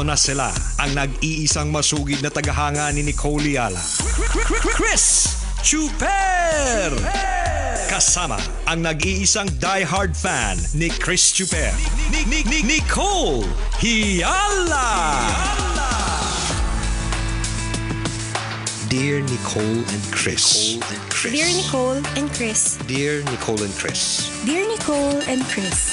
Narito na sila, ang nag-iisang masugid na tagahanga ni Nicole Yala. Chris Chuper! Kasama ang nag-iisang die-hard fan ni Chris Chuper. Ni, ni, ni, Nicole Hiala! Dear Nicole and Chris. Dear Nicole and Chris. Dear Nicole and Chris. Dear Nicole and Chris.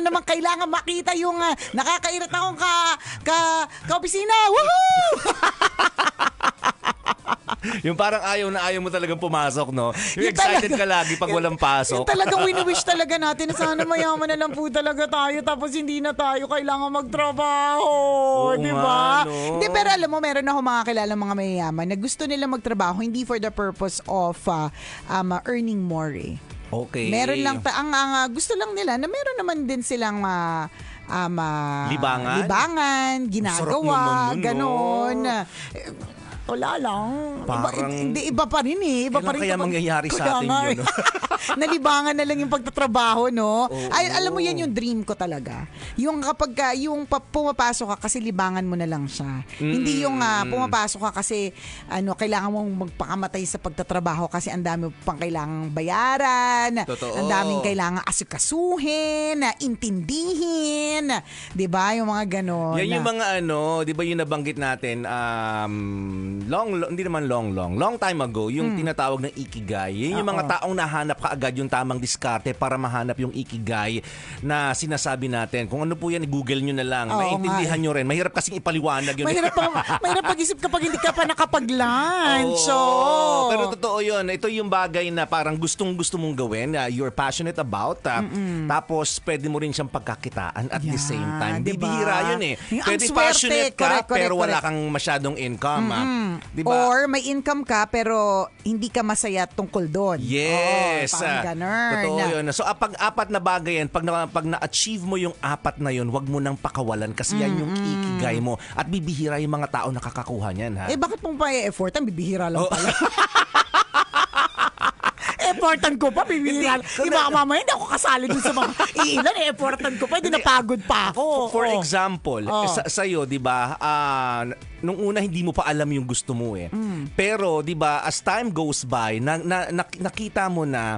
na naman kailangan makita yung uh, nakakairit akong ka, ka, ka-opisina. Woohoo! yung parang ayaw na ayaw mo talaga pumasok, no? Yung, yung excited talaga, ka lagi pag walang pasok. Yung talagang wini-wish talaga natin na sana mayaman na lang po talaga tayo tapos hindi na tayo kailangan magtrabaho. Oo, di ba? Hindi, pero alam mo, meron ako mga kilala mga mayayaman na gusto nila magtrabaho hindi for the purpose of uh, um, earning more eh Okay. Meron lang ta ang, ang uh, gusto lang nila na meron naman din silang uh, um, uh, libangan? libangan, ginagawa, nun, ganon. Oh. Wala lang. Parang, iba, hindi, iba pa rin eh. Iba pa rin kaya kapag, mangyayari sa atin yun? Eh. nalibangan na lang yung pagtatrabaho, no? Oo. Ay, alam mo, yan yung dream ko talaga. Yung kapag ka, yung pa- pumapasok ka kasi libangan mo na lang siya. Mm. Hindi yung uh, pumapasok ka kasi ano, kailangan mong magpakamatay sa pagtatrabaho kasi ang dami pang kailangang bayaran, ang daming kailangan asikasuhin, intindihin, 'di ba? Yung mga ganon. Yan yung mga ano, 'di ba yung nabanggit natin um long, long hindi naman long long, long time ago, yung mm. tinatawag na ikigai. Yan yung Oo. mga taong nahanap ka kaagad yung tamang diskarte para mahanap yung ikigay na sinasabi natin. Kung ano po yan, google nyo na lang. Oo, Maintindihan eh. nyo rin. Mahirap kasing ipaliwanag yun. Mahirap, pa, mahirap pag-isip kapag hindi ka pa nakapag-lunch. Oo, so. Pero totoo yun. Ito yung bagay na parang gustong-gusto mong gawin. Uh, you're passionate about. Uh, tapos, pwede mo rin siyang pagkakitaan at yeah, the same time. Diba? Bibihira yun eh. Yung pwede swerte, passionate ka, correct, correct, pero wala kang masyadong income. Mm-hmm. Diba? Or may income ka, pero hindi ka masaya tungkol doon. Yes. Oh, ah. Ganun. Totoo yun. So, ah, pag apat na bagay yan, pag, na, pag na-achieve mo yung apat na yun, wag mo nang pakawalan kasi yan yung ikigay mo. At bibihira yung mga tao nakakakuha niyan, ha? Eh, bakit pong pa-effort? Ang bibihira lang pala. Effortan ko pa, bibihira. Iba ka mamaya, hindi ako kasali dun sa mga iilan. Eh, effortan ko pa, hindi napagod pa ako. For, for oh. example, oh. sa sa'yo, di ba, uh, nung una hindi mo pa alam yung gusto mo eh. Mm. Pero 'di ba, as time goes by, na, na, na, nakita mo na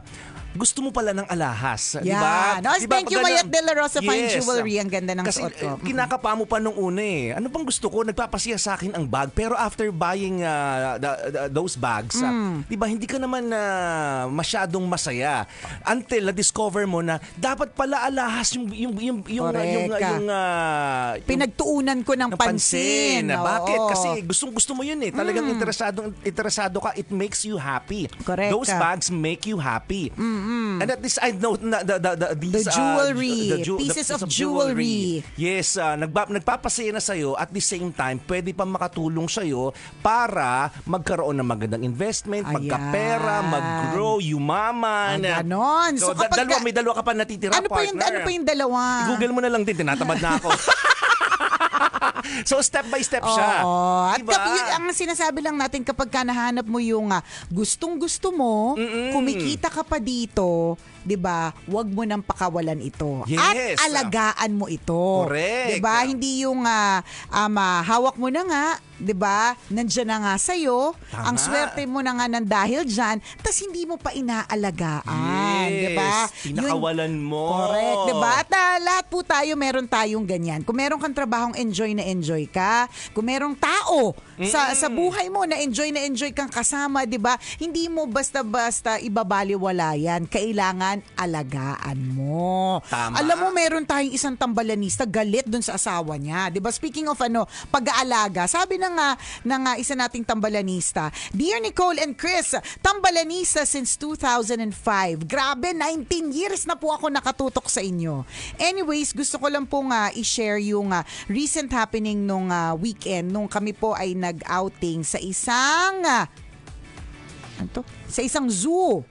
gusto mo pala ng alahas. Yeah. Diba? No, diba? thank you, Mayat De La Rosa yes. Fine Jewelry. Ang ganda ng Kasi, suot ko. Kasi eh, kinakapa mo pa nung una eh. Ano bang gusto ko? Nagpapasiya sa akin ang bag. Pero after buying uh, the, the, those bags, ah, mm. uh, diba, hindi ka naman uh, masyadong masaya. Until na-discover mo na dapat pala alahas yung yung yung yung, yung, yung, uh, yung pinagtuunan ko ng, ng pansin. pansin. Oo. Bakit? Kasi gustong gusto mo yun eh. Talagang mm. interesado interesado ka. It makes you happy. Correct. Those bags make you happy. Mm. Mm-hmm. And at this I know the, the, the, these, the jewelry, uh, the, ju- pieces the, of, of jewelry. jewelry. Yes, uh, nagpa- nagpapasaya na sa iyo at the same time, pwede pa makatulong sa iyo para magkaroon ng magandang investment, Ayan. magkapera, maggrow, grow yumaman. Ah, ganon. So, so da- dalawa, may dalawa ka pa natitira, ano partner. Pa yung, ano pa yung dalawa? Google mo na lang din, tinatamad na ako. so step by step siya. Oo. At diba? kapag, ang sinasabi lang natin kapag kanahanap mo yung uh, ah, gustong gusto mo, Mm-mm. kumikita ka pa dito, 'di ba? Huwag mo nang pakawalan ito. Yes. At ah. alagaan mo ito. 'Di ba? Hindi yung uh, ah, um, hawak mo na nga 'di ba? Nandiyan na nga sa iyo. Ang swerte mo na nga nang dahil diyan, tapos hindi mo pa inaalagaan, yes, 'di ba? Pinakawalan Yun, mo. Correct, 'di ba? At uh, lahat po tayo meron tayong ganyan. Kung meron kang trabahong enjoy na enjoy ka, kung merong tao mm sa sa buhay mo na enjoy na enjoy kang kasama, 'di ba? Hindi mo basta-basta ibabaliwala yan. Kailangan alagaan mo. Tama. Alam mo meron tayong isang tambalanista galit doon sa asawa niya, 'di ba? Speaking of ano, pag-aalaga, sabi na ng, uh, ng uh, isa nating tambalanista. Dear Nicole and Chris, tambalanista since 2005. Grabe, 19 years na po ako nakatutok sa inyo. Anyways, gusto ko lang pong uh, i-share yung uh, recent happening nung uh, weekend nung kami po ay nag-outing sa isang... Uh, ano to? Sa isang zoo.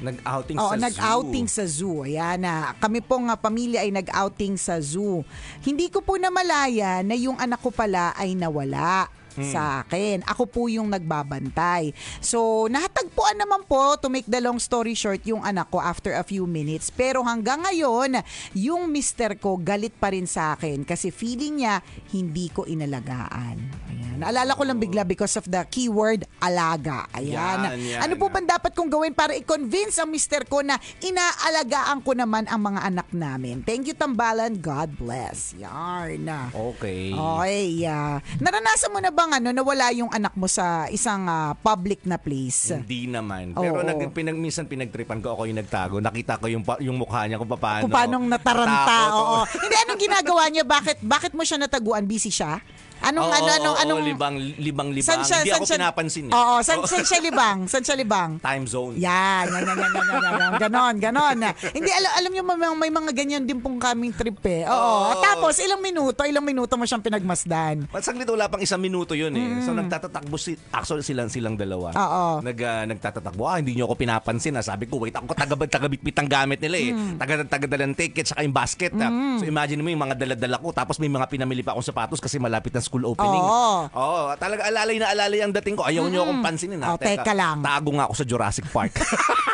Nag-outing Oo, sa nag-outing zoo. sa zoo. Ayan na. Kami pong uh, pamilya ay nag-outing sa zoo. Hindi ko po namalaya na yung anak ko pala ay nawala hmm. sa akin. Ako po yung nagbabantay. So, natagpuan naman po, to make the long story short, yung anak ko after a few minutes. Pero hanggang ngayon, yung mister ko galit pa rin sa akin kasi feeling niya hindi ko inalagaan. Ayan. Naalala ko lang bigla because of the keyword alaga. Ayan. Yan, yan, ano po bang dapat kong gawin para i-convince ang mister ko na inaalagaan ko naman ang mga anak namin? Thank you, Tambalan. God bless. Yarn. Okay. Okay. Uh, naranasan mo na bang bang ano nawala yung anak mo sa isang uh, public na place? Hindi naman. Pero oo. nag, pinag, minsan pinagtripan ko ako yung nagtago. Nakita ko yung, yung mukha niya kung paano. Kung paanong nataranta. Natakot, oo. Hindi, anong ginagawa niya? Bakit, bakit mo siya nataguan? Busy siya? Anong, oh, ano, anong, oh, anong... libang, libang, libang. San siya, Hindi san ako siya, pinapansin. Eh. Oo, san, san siya libang? San siya libang? Time zone. Yan, yan, yan, yan, yan, yan, Ganon, ganon. Hindi, alam, alam nyo, may, may mga ganyan din pong kaming trip eh. Oo. Oh. Tapos, ilang minuto, ilang minuto mo siyang pinagmasdan. Saglit, wala pang isang minuto yun eh. Mm. So, nagtatatakbo si, actually, silang, silang dalawa. Oo. Nag, uh, nagtatatakbo. Ah, hindi niyo ako pinapansin. Ah. Sabi ko, wait, ako tagabit, tagabitbit ang gamit nila eh. Mm. Taga, taga ticket, saka yung basket. Ah. Mm. So, imagine mo yung mga daladala ko. Tapos, may mga pinamili pa akong sapatos kasi malapit na school opening. Oo. Oo, talaga alalay na alalay ang dating ko. Ayaw nyo akong pansinin. Ha? Oh, teka lang. Tago nga ako sa Jurassic Park.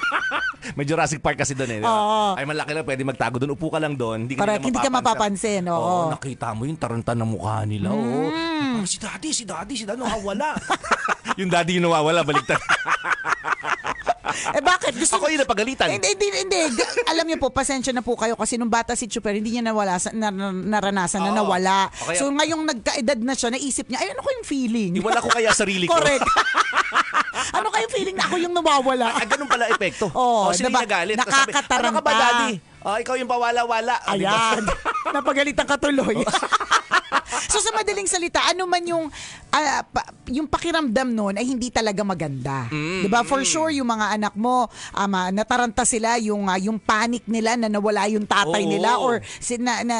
May Jurassic Park kasi doon eh. di Oo. Ay malaki lang pwede magtago doon. Upo ka lang doon. Hindi ka hindi ka mapapansin. Oo. Oo, nakita mo yung taranta ng mukha nila. Oo. Mm. Parang si daddy, si daddy, si daddy, nawawala. yung daddy yung nawawala, baliktad. eh bakit? Gusto, Ako yung napagalitan. Hindi, hindi, hindi. Alam niyo po, pasensya na po kayo kasi nung bata si Chuper, hindi niya nawala, na, naranasan na nawala. Okay. So ah. ngayong nagkaedad na siya, naisip niya, ay ano ko yung feeling? Iwala ko kaya sarili ko. Correct. ano kayong feeling na ako yung nawawala? Ah, ganun pala epekto. Oo, oh, oh, sila diba? nagalit. Nakakataranta. Ano ka ba, daddy? Oh, ikaw yung pawala-wala. Oh, diba? Ayan. Napagalitan ka tuloy. so sa madaling salita, ano man yung uh, pa, yung pakiramdam noon ay hindi talaga maganda. Mm, 'Di ba? For mm. sure yung mga anak mo, ama, ah, nataranta sila yung uh, yung panic nila na nawala yung tatay Oo. nila or si, na, na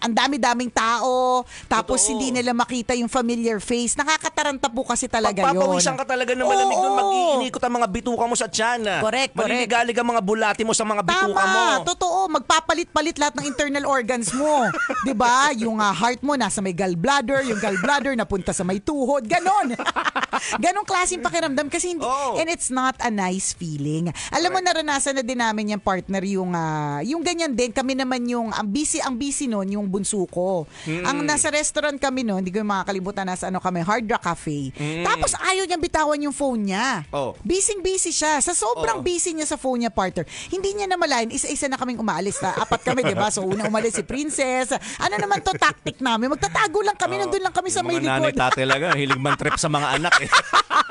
ang dami-daming tao tapos Totoo. hindi nila makita yung familiar face. Nakakataranta po kasi talaga 'yon. Papawisan ka talaga ng malamig noon, magiinikot ang mga bituka mo sa tiyan. Correct, Maliligalig ang mga bulati mo sa mga bituka Tama, mo. Tama, totoo. Magpapalit-palit lahat ng internal organs mo. 'Di ba? Yung uh, heart mo na nasa may gallbladder, yung gallbladder napunta sa may tuhod, ganon. Ganong klaseng pakiramdam kasi hindi, oh. and it's not a nice feeling. Alam right. mo naranasan na din namin yung partner yung uh, yung ganyan din kami naman yung ang busy ang busy noon yung bunso ko. Mm. Ang nasa restaurant kami noon, hindi ko makakalimutan nasa ano kami, Hard Rock Cafe. Mm. Tapos ayaw niyang bitawan yung phone niya. Oh. Busy busy siya. Sa sobrang oh. busy niya sa phone niya partner. Hindi niya namalayan isa-isa na kaming umaalis. Ta. Apat kami, 'di ba? So una umalis si Princess. Ano naman to tactic namin? Magtatago lang kami, nandun lang kami sa may mga likod. Mga nanay tatay ah, hilig man trip sa mga anak eh.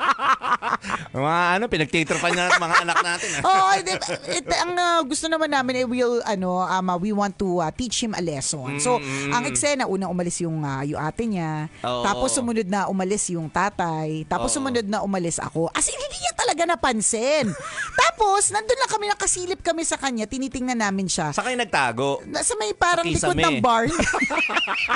mga ano, pinagtitropan ng mga anak natin. Ah. Oo, oh, it, ang uh, gusto naman namin, eh, we'll, ano, um, uh, we want to uh, teach him a lesson. Mm-hmm. So, ang eksena, unang umalis yung, uh, yung ate niya. Oh. Tapos sumunod na umalis yung tatay. Tapos oh. sumunod na umalis ako. As in, hindi niya talaga napansin. Tapos, nandun lang kami, nakasilip kami sa kanya, tinitingnan namin siya. Sa kayo nagtago? Sa may parang likod ng barn.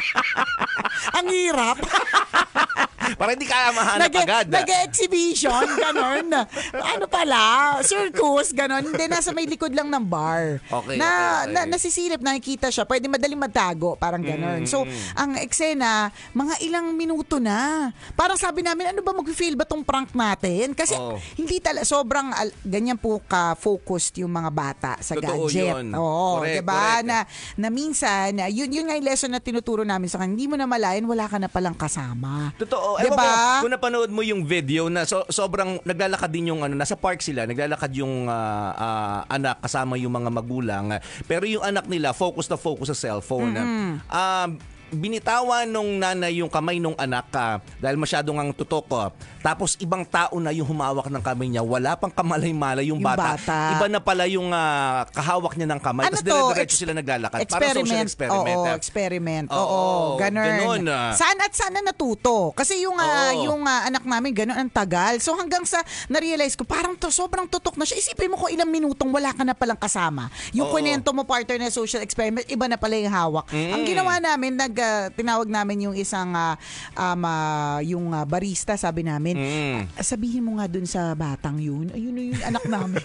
ang hirap. Para hindi ka mahanap nag- agad. Nag-exhibition, ganun. ano pala, circus, ganon. Hindi, nasa may likod lang ng bar. Okay, na, okay, na nasisilip, nakikita siya. Pwede madaling matago, parang ganun. Mm. So, ang eksena, mga ilang minuto na. Parang sabi namin, ano ba mag-feel ba tong prank natin? Kasi oh. hindi talaga, sobrang al- ganyan po ka-focused yung mga bata sa Totoo gadget. Yun. Oo, correct, diba? Correct. Na, na minsan, yun, yun nga yung lesson na tinuturo namin sa kanya, hindi mo na malayan, wala ka na palang kasama. Totoo. Diba? Ko, kung napanood mo yung video na so, sobrang naglalakad din yung ano, nasa park sila, naglalakad yung uh, uh, anak kasama yung mga magulang. Pero yung anak nila, focus na focus sa cellphone. Mm-hmm. Um, binitawan nung nanay yung kamay nung anak ka ah, dahil masyado ngang tutok. Oh. Tapos ibang tao na yung humawak ng kamay niya. Wala pang kamalay-malay yung, yung bata. Iba na pala yung uh, kahawak niya ng kamay. Ano Tapos dire-diretso sila naglalakad. Experiment. Para social experiment. Oo, ah. experiment. Oo, Oo ganun. ganun. Saan at sana natuto? Kasi yung, uh, Oo. yung uh, anak namin ganun ang tagal. So hanggang sa na-realize ko, parang to, sobrang tutok na siya. Isipin mo ko ilang minutong wala ka na palang kasama. Yung Oo. kwento mo partner na social experiment, iba na pala yung hawak. Mm. Ang ginawa namin, nag uh, tinawag namin yung isang uh, um, uh, yung uh, barista, sabi namin, mm. sabihin mo nga dun sa batang yun, ayun na yung anak namin.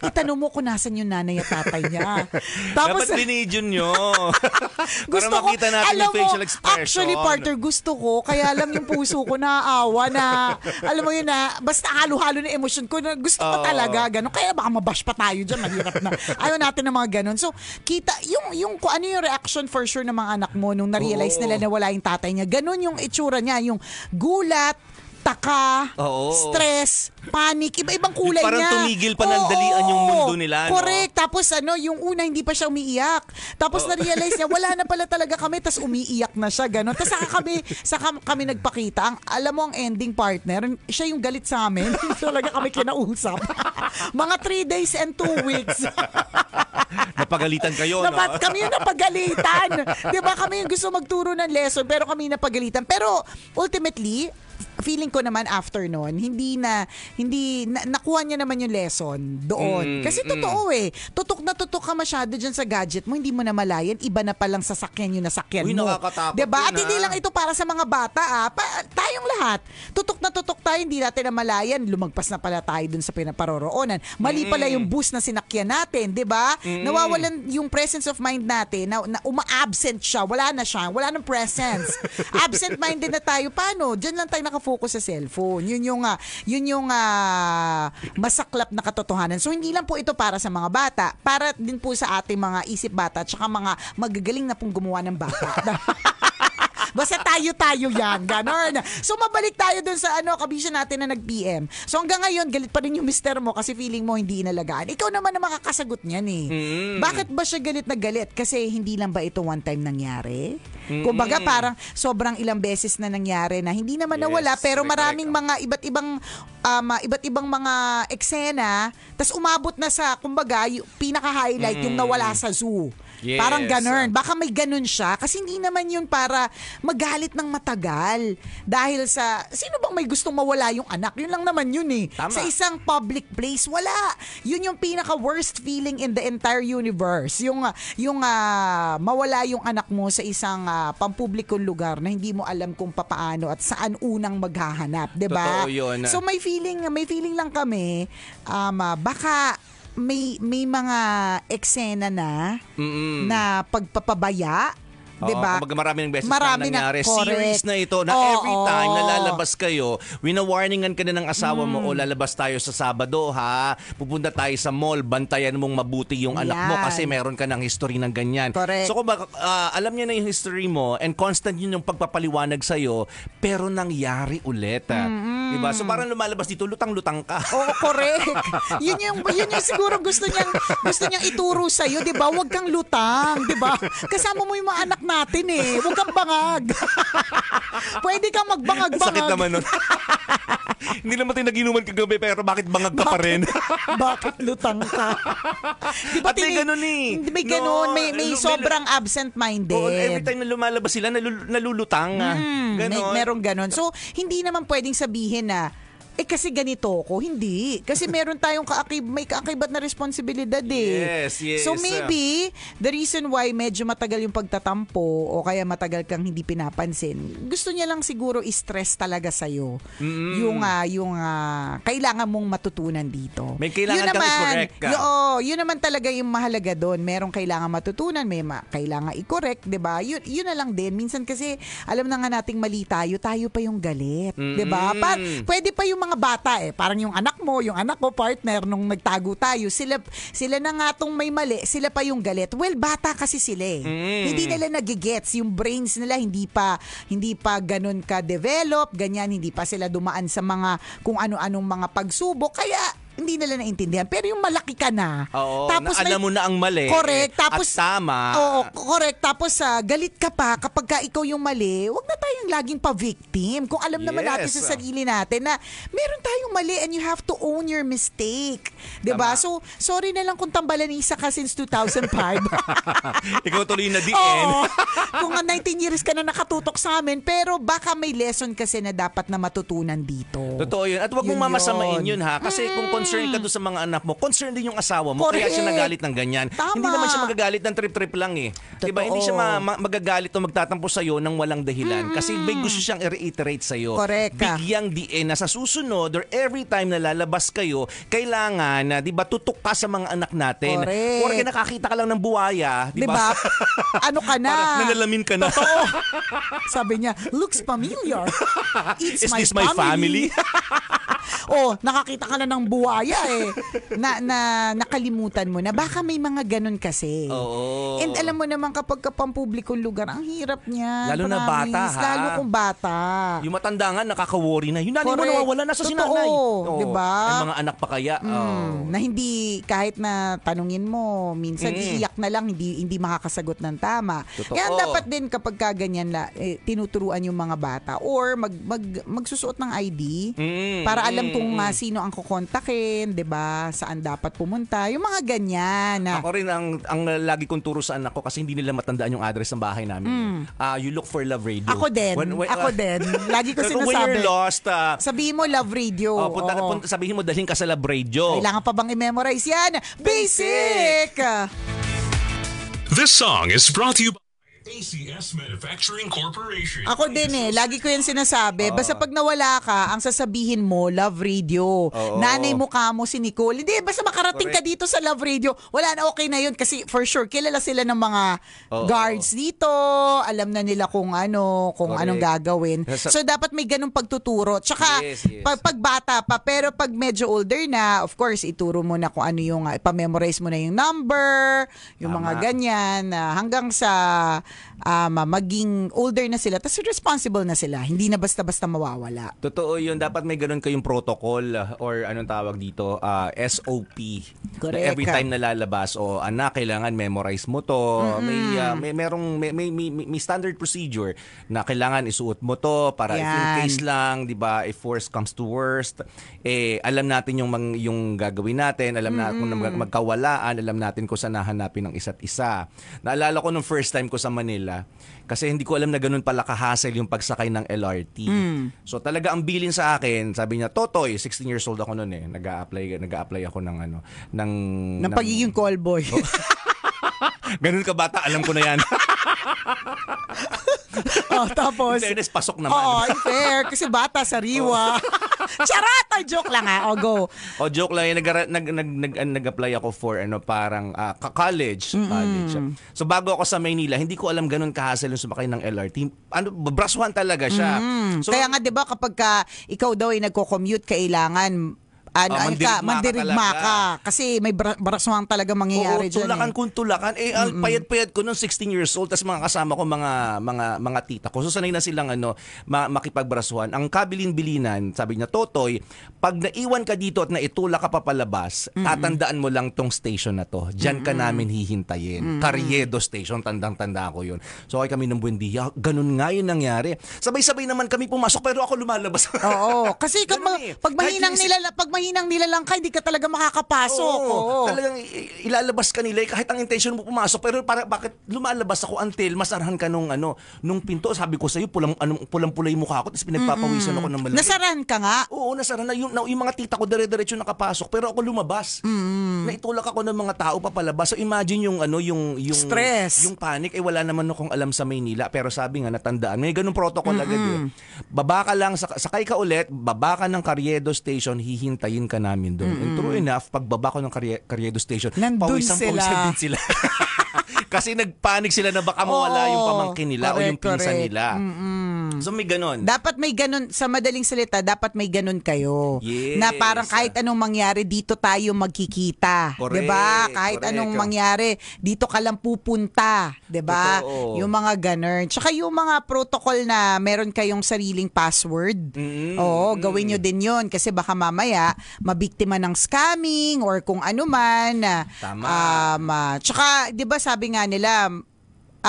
Itanong mo kung nasan yung nanay at tatay niya. Tapos, Dapat binidyo nyo. gusto Para makita natin alam yung facial expression. Actually, partner, gusto ko. Kaya lang yung puso ko naawa na, alam mo yun na, basta halo-halo na emotion ko na gusto ko oh. talaga. Ganun. Kaya baka mabash pa tayo dyan. Mahirap na. Ayaw natin ng mga ganun. So, kita, yung, yung, ano yung reaction for sure ng mga anak mo nung narinig na-realize nila na wala yung tatay niya. Ganun yung itsura niya, yung gulat, taka, Oo. stress, panic, iba-ibang kulay Parang niya. tumigil panandalian yung mundo nila, no? Correct. Tapos ano, yung una hindi pa siya umiiyak. Tapos na-realize niya, wala na pala talaga kami, tapos umiiyak na siya, Ganun. Tapos saka kami, saka kami nagpakita. Ang, alam mo, ang ending partner, siya yung galit sa amin. talaga kami kinausap. Mga three days and two weeks. Napagalitan kayo, no? Dapat kami yung napagalitan. 'Di ba? Kami yung gusto magturo ng lesson pero kami yung napagalitan. Pero ultimately, feeling ko naman after noon, hindi na, hindi, na, nakuha niya naman yung lesson doon. Mm, Kasi mm. totoo mm. eh, tutok na tutok ka masyado diyan sa gadget mo, hindi mo na malayan, iba na palang sasakyan yung nasakyan Uy, mo. Uy, diba? At hindi ah. lang ito para sa mga bata ah, pa, tayong lahat. Tutok na tutok tayo, hindi natin na malayan, lumagpas na pala tayo doon sa pinaparoroonan. Mali mm. pala yung bus na sinakyan natin, di ba? Mm. Nawawalan yung presence of mind natin, na, na uma-absent siya, wala na siya, wala nang presence. Absent-minded na tayo, paano? Diyan lang tayo naka nakafocus sa cellphone. Yun yung uh, yun yung uh, masaklap na katotohanan. So hindi lang po ito para sa mga bata, para din po sa ating mga isip bata at mga magagaling na pong gumawa ng bata. Basta tayo-tayo yan. Ganon. So, mabalik tayo dun sa ano, kabisyo natin na nag-PM. So, hanggang ngayon, galit pa rin yung mister mo kasi feeling mo hindi inalagaan. Ikaw naman ang makakasagot niyan eh. Mm. Bakit ba siya galit na galit? Kasi hindi lang ba ito one time nangyari? Mm. Kumbaga parang sobrang ilang beses na nangyari na hindi naman yes, pero maraming mga iba't ibang um, iba't ibang mga eksena tas umabot na sa kumbaga yung pinaka-highlight mm. yung nawala sa zoo. Yes. Parang ganun. Baka may ganun siya. Kasi hindi naman yun para magalit ng matagal. Dahil sa, sino bang may gustong mawala yung anak? Yun lang naman yun eh. Tama. Sa isang public place, wala. Yun yung pinaka-worst feeling in the entire universe. Yung, yung uh, mawala yung anak mo sa isang uh, pampublikong lugar na hindi mo alam kung papaano at saan unang maghahanap. 'di ba? So may feeling, may feeling lang kami um, uh, baka may may mga eksena na Mm-mm. na pagpapabaya 'Di ah, ba? Kumbaga maraming beses Marami na nangyari. Na, Series na ito na oh, every time oh. na lalabas kayo, winawarningan ka na ng asawa mm. mo o hmm. lalabas tayo sa Sabado ha. Pupunta tayo sa mall, bantayan mong mabuti yung anak mo kasi meron ka ng history ng ganyan. Correct. So kumbaga uh, alam niya na yung history mo and constant yun yung pagpapaliwanag sa iyo pero nangyari ulit. Ah. Mm-hmm. 'Di ba? So parang lumalabas dito lutang-lutang ka. Oo, oh, correct. yun yung yun yung siguro gusto niyang gusto niyang ituro sa iyo, 'di ba? Huwag kang lutang, 'di ba? Kasama mo yung mga anak natin eh. Huwag kang bangag. Pwede kang magbangag-bangag. Sakit naman nun. Hindi naman tayo naginuman kagabi pero bakit bangag ka pa rin? bakit lutang ka? Di ba At may ganun eh. may ganun. No, may, may lu- sobrang absent-minded. Oo, every time na lumalabas sila, nalul- nalulutang. Mm, ganun. May, merong ganun. So, hindi naman pwedeng sabihin na eh kasi ganito ko, hindi. Kasi meron tayong kaakib, may kaakibat na responsibilidad eh. Yes, yes. So maybe the reason why medyo matagal yung pagtatampo o kaya matagal kang hindi pinapansin, gusto niya lang siguro i-stress talaga sa iyo mm-hmm. yung uh, yung uh, kailangan mong matutunan dito. May kailangan yun naman, kang i-correct ka. Yun, oh, yun naman talaga yung mahalaga doon. Merong kailangan matutunan, may ma- kailangan i-correct, 'di ba? Yun, yun na lang din. Minsan kasi alam na nga nating mali tayo, tayo pa yung galit, mm-hmm. 'di ba? pwede pa yung mga bata eh, parang yung anak mo, yung anak ko, partner, nung nagtago tayo, sila, sila na nga tong may mali, sila pa yung galit. Well, bata kasi sila eh. Mm. Hindi nila nagigets, yung brains nila hindi pa, hindi pa ganun ka-develop, ganyan, hindi pa sila dumaan sa mga kung ano-anong mga pagsubok. Kaya hindi nila naintindihan. Pero yung malaki ka na, Oo, tapos na alam mo na ang mali. Correct. Tapos, at tama. Oo, correct. Tapos ah, galit ka pa kapag ka ikaw yung mali, wag na tayong laging pa-victim. Kung alam naman natin sa ah. sarili natin na meron tayong mali and you have to own your mistake. 'Di ba? Tama. So, sorry na lang kung tambalanisa ka since 2005. Ikaw tuloy na di Oo. Kung 19 years ka na nakatutok sa amin, pero baka may lesson kasi na dapat na matutunan dito. Totoo yun. At wag mong mamasamain yun. yun ha. Kasi kung mm concern ka mm. doon sa mga anak mo, concern din yung asawa mo. Correct. Kaya siya nagalit ng ganyan. Tama. Hindi naman siya magagalit ng trip-trip lang eh. Totoo. Diba? Hindi siya ma- ma- magagalit o magtatampo sa'yo ng walang dahilan. Mm-hmm. Kasi may gusto siyang i-reiterate sa'yo. Correct. Bigyang diin na sa susunod or every time na lalabas kayo, kailangan na, di ba, tutok ka sa mga anak natin. Correct. Or nakakita ka lang ng buwaya, di ba? Diba? diba? ano ka na? Parang nalalamin ka na. Totoo. Sabi niya, looks familiar. It's Is my this family. family? oh, nakakita ka na ng buwaya kaya eh. na, na nakalimutan mo na baka may mga ganun kasi. Oo. And alam mo naman kapag ka pampublikong lugar, ang hirap niya. Lalo na bata ha. Lalo kung bata. Yung matanda nga nakaka-worry na. Yung nanay Correct. mo nawawala na sa Totoo. sinanay. Oo. 'Di ba? May mga anak pa kaya. Mm, oh. Na hindi kahit na tanungin mo, minsan mm. iiyak na lang hindi hindi makakasagot ng tama. Totoo. Kaya dapat din kapag ka ganyan la, eh, tinuturuan yung mga bata or mag, mag magsusuot ng ID mm, para alam mm, kung Uh, sino ang kukontakin eh gawin, 'di ba? Saan dapat pumunta? Yung mga ganyan. Ako rin ang ang lagi kong turo sa anak ko kasi hindi nila matandaan yung address ng bahay namin. Mm. Uh, you look for Love Radio. Ako din. When, when, Ako uh, din. Lagi ko sinasabi. When you're lost, uh, sabihin mo Love Radio. Uh, punta, Oo. punta, sabihin mo dalhin ka sa Love Radio. Kailangan pa bang i-memorize yan? Basic! Basic! This song is brought to you by ACS Manufacturing Corporation. Ako din eh. Lagi ko yan sinasabi. Ah. Basta pag nawala ka, ang sasabihin mo, Love Radio. Oo. Nanay mo ka mo si Nicole. Hindi, basta makarating ka dito sa Love Radio. Wala na okay na yun. Kasi for sure, kilala sila ng mga Oo. guards dito. Alam na nila kung ano, kung Correct. anong gagawin. So dapat may ganung pagtuturo. Tsaka Yes, yes. pag, pag bata pa, pero pag medyo older na, of course, ituro mo na kung ano yung, uh, ipamemorize mo na yung number, yung mga ganyan, na ah, hanggang sa um, maging older na sila tapos responsible na sila. Hindi na basta-basta mawawala. Totoo yun. Dapat may ganun kayong protocol uh, or anong tawag dito, uh, SOP. Correct. every time nalalabas o oh, anak, kailangan memorize mo to. Mm-hmm. May, uh, may, merong, may, may, may, may standard procedure na kailangan isuot mo to para Yan. if in case lang, di ba, if worse comes to worst, eh, alam natin yung, mang, yung gagawin natin, alam mm-hmm. na kung magkawalaan, alam natin kung saan nahanapin ang isa't isa. Naalala ko nung first time ko sa Manila, kanila kasi hindi ko alam na ganun pala kahasel yung pagsakay ng LRT. Mm. So talaga ang bilin sa akin, sabi niya, "Totoy, 16 years old ako noon eh. Nag-a-apply nag-a-apply ako ng ano, ng ng, ng pagiging call boy." Oh. ganun ka bata, alam ko na 'yan. oh, tapos... In fairness, pasok naman. Oo, oh, fair. Kasi bata, sariwa. Oh. Charot! Oh, oh, joke lang ha. O, go. O, oh, joke lang. Nag-apply nag, nag, nag, ah, apply ako for ano, parang uh, college. Mm-hmm. college. So, bago ako sa Maynila, hindi ko alam ganun kahasal yung sumakay ng LRT. Ano, braswan talaga siya. Mm-hmm. So, Kaya nga, di ba, kapag ka, ikaw daw ay nagko-commute, kailangan ano, Ah, ano ka, mandirigma ka ka. Kasi may barasuhan baraswang talaga Oo, mangyayari dyan. tulakan eh. kung tulakan. Eh, al- payat-payat ko nung 16 years old. Tapos mga kasama ko, mga mga mga tita ko. So, sanay na silang ano, ma- makipagbrasuhan. Ang kabilin-bilinan, sabi niya, Totoy, pag naiwan ka dito at naitulak ka pa palabas, tatandaan mo lang tong station na to. Diyan ka namin hihintayin. Carriedo Station, tandang-tanda ko yun. So, ay kami ng Buendia. Ganun nga yun nangyari. Sabay-sabay naman kami pumasok, pero ako lumalabas. Oo, kasi kapag, eh. pag Kahit mahinang nila, pag mahinang nilalangkay, hindi ka talaga makakapasok. Oo, oo. Talagang ilalabas ka nila eh, kahit ang intention mo pumasok. Pero para, bakit lumalabas ako until masarhan ka nung, ano, nung pinto. Sabi ko sa'yo, pulang, ano, pulang-pula yung mukha ko, tapos pinagpapawisan ako ng malaki. Nasarahan ka nga? Oo, nasarahan. na. Yung, na, yung mga tita ko dire-diretso nakapasok, pero ako lumabas. Mm. Naitulak ako ng mga tao papalabas. So imagine yung, ano, yung, yung, Stress. yung panic. Eh, wala naman akong alam sa Maynila, pero sabi nga, natandaan. May eh, ganun protocol mm-hmm. agad eh. Baba ka lang, sakay ka ulit, baba ka ng Carriedo Station, hihintay papatayin ka namin doon. Mm-hmm. And true enough, pagbaba ko ng Carriedo Station, Nandun pawisan-pawisan din sila. Kasi nagpanik sila na baka mawala Oo, yung pamangkin nila correct, o yung pinsan correct. nila. Mm-mm. So may ganun. Dapat may ganun, sa madaling salita, dapat may ganun kayo. Yes. Na parang kahit anong mangyari, dito tayo magkikita. 'Di ba? Kahit correct. anong mangyari, dito ka lang pupunta. 'di ba? Yung mga ganun. Tsaka yung mga protocol na meron kayong sariling password. Mm-mm. Oo, gawin nyo din yun. Kasi baka mamaya, mabiktima ng scamming or kung ano man. Tama. Um, ah, tsaka, 'di ba sabi nga nga nila, ah,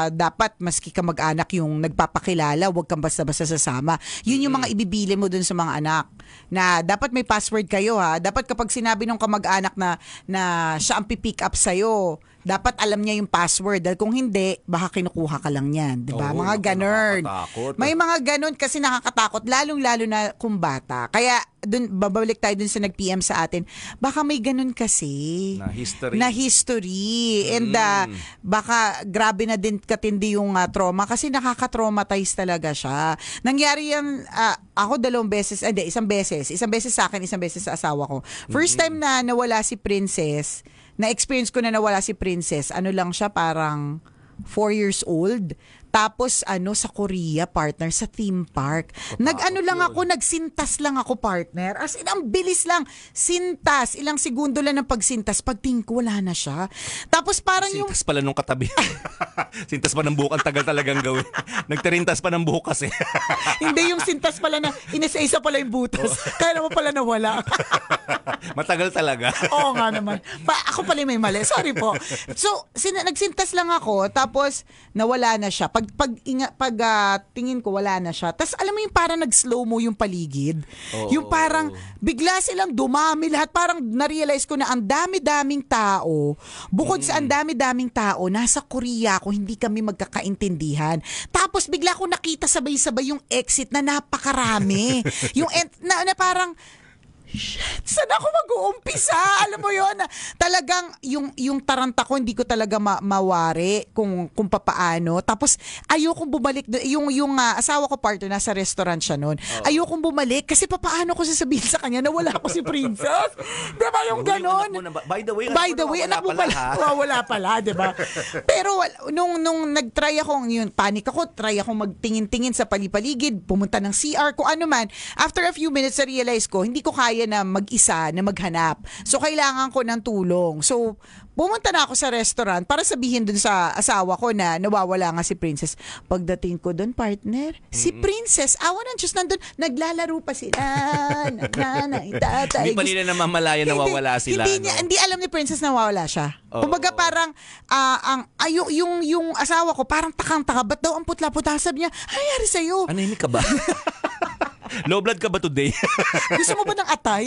ah, dapat maski ka mag-anak yung nagpapakilala, huwag kang basta-basta sasama. Yun yung mga ibibili mo dun sa mga anak. Na dapat may password kayo ha. Dapat kapag sinabi nung kamag-anak na, na siya ang pipick up sa'yo, dapat alam niya yung password dahil kung hindi baka kinukuha ka lang niyan, 'di ba? Oo, mga ganun. May mga ganun kasi nakakatakot lalong-lalo na kung bata. Kaya dun babalik tayo dun sa nag-PM sa atin. Baka may ganun kasi na history. Na history mm. and uh, mm. baka grabe na din katindi yung uh, trauma kasi nakaka-traumatize talaga siya. Nangyari yan uh, ako dalawang beses, hindi, isang beses. Isang beses sa akin, isang beses sa asawa ko. First mm-hmm. time na nawala si Princess, na-experience ko na nawala si Princess. Ano lang siya, parang four years old. Tapos ano sa Korea, partner, sa theme park. Nag-ano lang ako, nagsintas lang ako, partner. As in, ang bilis lang. Sintas. Ilang segundo lang ng pagsintas. Pagtingin ko, wala na siya. Tapos parang yung... Sintas pala nung katabi. sintas pa ng buhok. Ang tagal talagang gawin. Nagterintas pa ng buhok kasi. Hindi, yung sintas pala na inisa-isa pala yung butas. Kaya mo pala nawala. Matagal talaga. Oo nga naman. Pa, ako pala may mali. Sorry po. So, sin- nagsintas lang ako. Tapos, nawala na siya pag pag inga, pag uh, tingin ko wala na siya. Tapos alam mo yung parang nag-slow mo yung paligid. Oh, yung parang bigla silang dumami lahat. Parang na-realize ko na ang dami-daming tao, bukod mm. sa ang mm. dami-daming tao, nasa Korea ko hindi kami magkakaintindihan. Tapos bigla ko nakita sabay-sabay yung exit na napakarami. yung ent- na, na parang shit, saan ako mag-uumpisa? Alam mo yon talagang yung, yung taranta ko, hindi ko talaga ma- mawari kung, kung papaano. Tapos, ayoko bumalik. yung, yung uh, asawa ko partner, nasa restaurant siya noon. Oh. Ayoko bumalik kasi papaano ko sasabihin sa kanya na wala ko si Princess. di ba yung ganon? By the way, By the way, anak mo pala. Wala, wala pala, di ba? Pero nung, nung nag-try akong yun, panic ako, try ako magtingin-tingin sa palipaligid, pumunta ng CR, kung ano man. After a few minutes, na-realize ko, hindi ko kaya kaya na mag-isa, na maghanap. So, kailangan ko ng tulong. So, pumunta na ako sa restaurant para sabihin dun sa asawa ko na nawawala nga si Princess. Pagdating ko dun, partner, mm-hmm. si Princess, awa ng Diyos, nandun, naglalaro pa sila. Nanay, tatay. Hindi pa nila namamalaya nawawala sila. Hindi, niya, hindi alam ni Princess nawawala siya. Oh, Kumbaga parang uh, ang ayo yung, yung yung asawa ko parang takang-taka ba't daw ang putla-putla sabi niya, ano nangyari sa'yo? Anahimik ka ba? Low blood ka ba today? Gusto mo ba ng atay?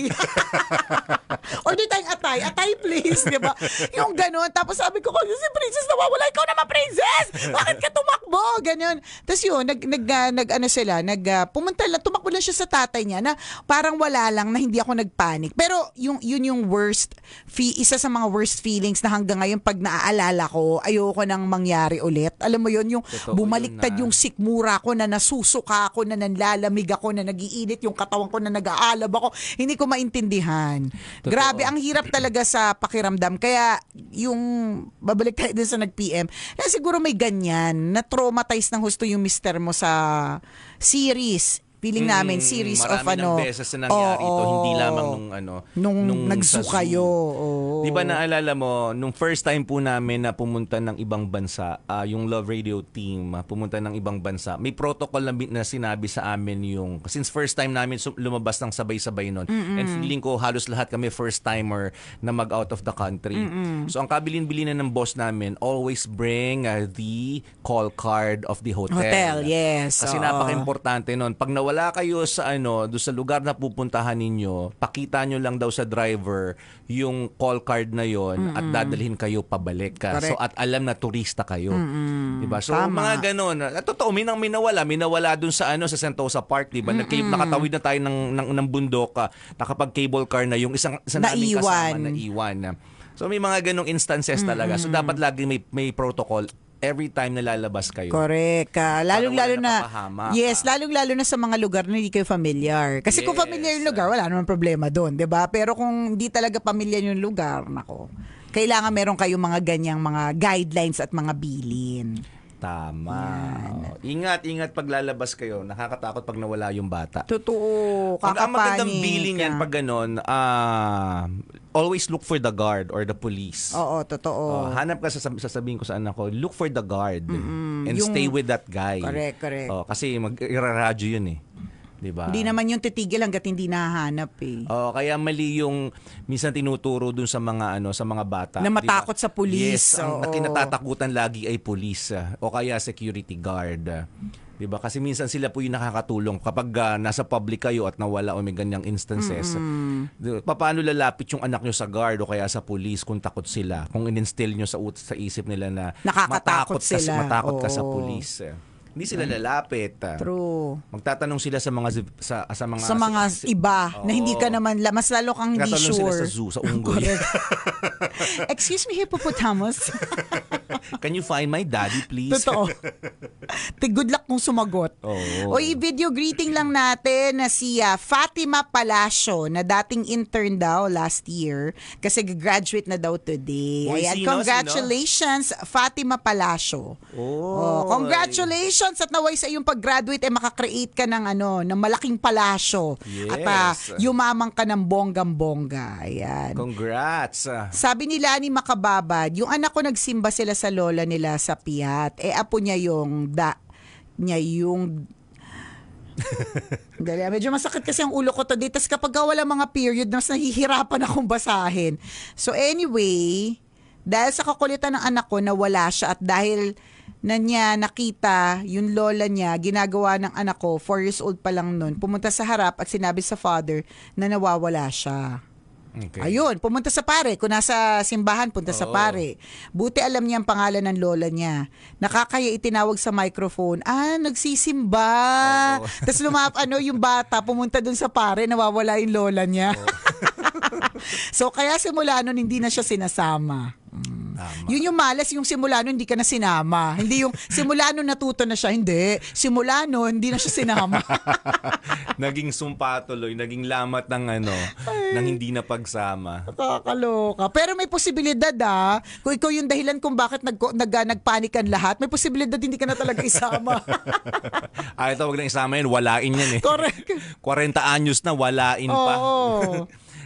Order tayong atay. Atay, please. Di ba? Yung ganun. Tapos sabi ko, kasi si princess, nawawala. Ikaw naman, princess! Bakit ka tumakbo? Ganyan. Tapos yun, nag, nag, uh, nag ano sila, nag, uh, pumunta lang, tumakbo lang siya sa tatay niya na parang wala lang na hindi ako nagpanik. Pero yung, yun yung worst, fee, isa sa mga worst feelings na hanggang ngayon pag naaalala ko, ayoko nang mangyari ulit. Alam mo yun, yung Totoo bumaliktad yun ah. yung sikmura ko na nasusuka ako, na nanlalamig ako, na nagiinit yung katawan ko na nag-aalab ako. Hindi ko maintindihan. Totoo. Grabe, ang hirap talaga sa pakiramdam. Kaya yung babalik tayo din sa nag-PM, na siguro may ganyan, na traumatize ng husto yung mister mo sa series Feeling mm, namin series of ano. Marami beses na nangyari oh, ito, hindi lamang nung ano. Nung, nung nagsu Oh. Di ba naalala mo, nung first time po namin na pumunta ng ibang bansa, uh, yung Love Radio team ah, pumunta ng ibang bansa, may protocol na, na sinabi sa amin yung, since first time namin lumabas ng sabay-sabay nun, mm-hmm. and feeling ko halos lahat kami first timer na mag-out of the country. Mm-hmm. So ang kabilin na ng boss namin, always bring uh, the call card of the hotel. Hotel, yes. Kasi oh. napaka-importante nun. Pag nawala wala kayo sa ano, do sa lugar na pupuntahan ninyo, pakita nyo lang daw sa driver yung call card na yon mm-hmm. at dadalhin kayo pabalik ka. Correct. So at alam na turista kayo. Mm-hmm. 'Di ba? So Tama. mga ganun. At ah, totoo minang minawala, minawala dun sa ano sa Sentosa Park, 'di ba? Mm-hmm. nakatawid na tayo ng ng, ng bundok, ah, nakapag cable car na yung isang isa naming kasama na iwan. So may mga ganong instances talaga. Mm-hmm. So dapat lagi may may protocol every time na lalabas kayo. Correct. Ka. lalong lalo na, na yes, lalong lalo na sa mga lugar na hindi kayo familiar. Kasi yes. kung familiar yung lugar, wala naman problema doon, 'di ba? Pero kung hindi talaga pamilya yung lugar, nako. Kailangan meron kayong mga ganyang mga guidelines at mga bilin. Tama. Yan. Oh, ingat, ingat pag lalabas kayo. Nakakatakot pag nawala yung bata. Totoo. Kakapanik. Ang magandang billing yan ah. pag ganun, uh, ah, always look for the guard or the police. Oo, totoo. Uh, hanap ka sa sasabihin ko sa anak ko, look for the guard mm-hmm. and yung, stay with that guy. Correct, correct. Uh, kasi mag-radyo yun eh. 'di ba? Hindi naman 'yung titigil hangga't hindi nahanap eh. Oh, kaya mali 'yung minsan tinuturo dun sa mga ano sa mga bata. Na matakot diba? sa pulis. Yes, oh. ang kinatatakutan lagi ay pulis ah, o kaya security guard. 'di ba? Kasi minsan sila po yung nakakatulong kapag uh, nasa public kayo at nawala o may ganyang instances. Mm-hmm. paano lalapit yung anak nyo sa guard o kaya sa police kung takot sila? Kung ininstill nyo sa sa isip nila na nakakatakot matakot sila. ka, matakot Oo. ka sa police. Eh hindi sila lalapit. True. Magtatanong sila sa mga sa, ah, sa mga sa mga sa, iba oh, na hindi ka naman mas lalo kang hindi sure. sila sa zoo sa unggoy. Excuse me hippopotamus. Can you find my daddy please? Totoo. Te good luck kung sumagot. Oh. O i-video greeting lang natin na si uh, Fatima Palacio na dating intern daw last year kasi graduate na daw today. Boy, Ayan, sino, congratulations sino? Fatima Palacio. Oh, oh congratulations congratulations at naway sa iyong pag-graduate eh makakreate ka ng ano, ng malaking palasyo. Ah, yes. At uh, yumamang ka ng bonggam-bongga. Ayan. Congrats. Sabi nila ni Makababad, yung anak ko nagsimba sila sa lola nila sa Piat. Eh apo niya yung da niya yung Dali, ah, medyo masakit kasi ang ulo ko today. dito. Tapos kapag wala mga period, mas nahihirapan akong basahin. So anyway, dahil sa kakulitan ng anak ko na wala siya at dahil na niya nakita yung lola niya ginagawa ng anak ko, 4 years old pa lang nun, pumunta sa harap at sinabi sa father na nawawala siya. Okay. Ayun, pumunta sa pare. Kung nasa simbahan, punta Oo. sa pare. Buti alam niya ang pangalan ng lola niya. Nakakaya itinawag sa microphone, ah, nagsisimba. Tapos lumap, ano, yung bata, pumunta dun sa pare, nawawala yung lola niya. so, kaya simula nun, hindi na siya sinasama. Tama. Yun yung malas, yung simula nun hindi ka na sinama. Hindi yung simula nun natuto na siya, hindi. Simula nun hindi na siya sinama. naging sumpa tuloy, naging lamat ng ano, Ay, ng hindi na pagsama. Nakakaloka. Pero may posibilidad ah, kung ikaw yung dahilan kung bakit nag, nag, nagpanikan lahat, may posibilidad hindi ka na talaga isama. Ay, ah, ito, wag lang isama yan, walain yan eh. Correct. 40 anyos na, walain Oo. pa.